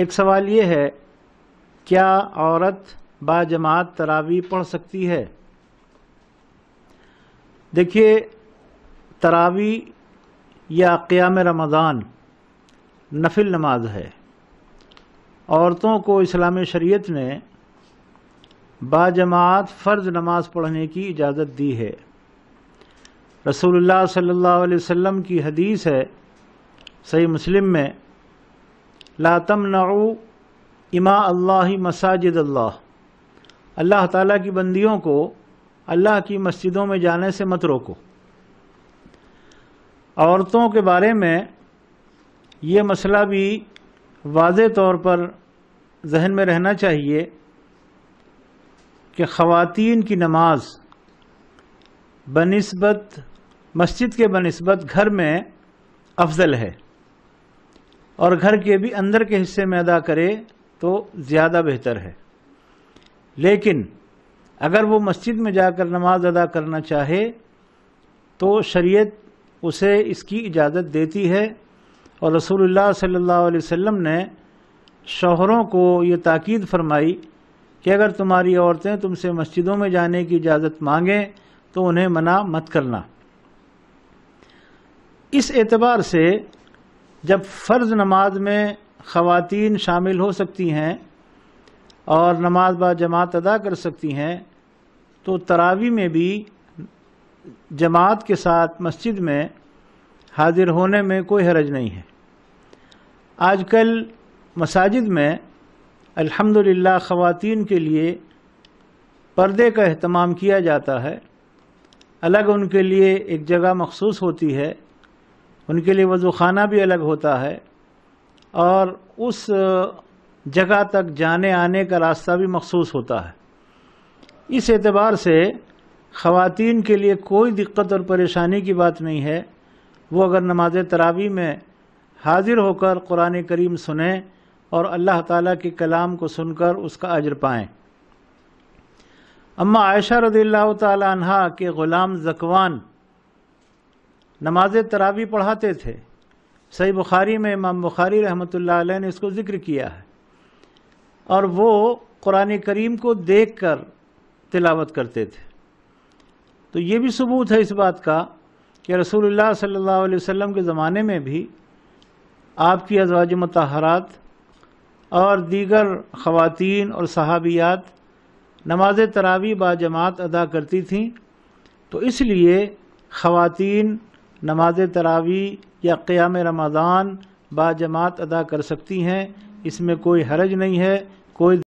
एक सवाल ये है क्या औरत बाजमात तरावी पढ़ सकती है देखिए तरावी या क़याम रमज़ान नफिल नमाज है औरतों को इस्लाम शरीयत ने बाजमात फ़र्ज नमाज पढ़ने की इजाज़त दी है रसूलुल्लाह सल्लल्लाहु अलैहि वसल्लम की हदीस है सही मुस्लिम में लातम नाऊ इमा अल्लाह मसाजिद अल्लाह अल्लाह ताला की बंदियों को अल्लाह की मस्जिदों में जाने से मत रोको औरतों के बारे में ये मसला भी वाज तौर पर जहन में रहना चाहिए कि ख़वातीन की नमाज बनस्बत मस्जिद के बनस्बत घर में अफजल है और घर के भी अंदर के हिस्से में अदा करे तो ज़्यादा बेहतर है लेकिन अगर वो मस्जिद में जाकर नमाज अदा करना चाहे तो शरीयत उसे इसकी इजाज़त देती है और रसूलुल्लाह सल्लल्लाहु अलैहि वसल्लम ने शोहरों को ये ताकीद फरमाई कि अगर तुम्हारी औरतें तुमसे मस्जिदों में जाने की इजाज़त मांगें तो उन्हें मना मत करना इस एतबार से जब फ़र्ज़ नमाज में ख़वातीन शामिल हो सकती हैं और नमाज बा जमात अदा कर सकती हैं तो तरावी में भी जमात के साथ मस्जिद में हाजिर होने में कोई हरज नहीं है आजकल मसाजिद में अल्हम्दुलिल्लाह ख़वातीन के लिए पर्दे का अहतमाम किया जाता है अलग उनके लिए एक जगह मखसूस होती है उनके लिए वजू खाना भी अलग होता है और उस जगह तक जाने आने का रास्ता भी मखसूस होता है इस एतबार से ख़वातीन के लिए कोई दिक्कत और परेशानी की बात नहीं है वो अगर नमाज तरावी में हाजिर होकर कुरान करीम सुने और अल्लाह ताला के कलाम को सुनकर उसका अजर पाएँ अम्मा आयशा रदील्ला तह के ग़ुलाम जकवान नमाज तरावी पढ़ाते थे सही बुखारी में इमाम बुखारी रहमत ने इसको ज़िक्र किया है और वो कुरान करीम को देख कर तिलावत करते थे तो ये भी सबूत है इस बात का कि रसूलुल्लाह सल्लल्लाहु अलैहि वसल्लम के ज़माने में भी आपकी अजवाज मतहरात और दीगर ख़वान और सहाबियात नमाज तरावी बाजमात अदा करती थीं तो इसलिए ख़वातीन नमाज तरावी या क़्याम रमज़ान बाजमात अदा कर सकती हैं इसमें कोई हरज नहीं है कोई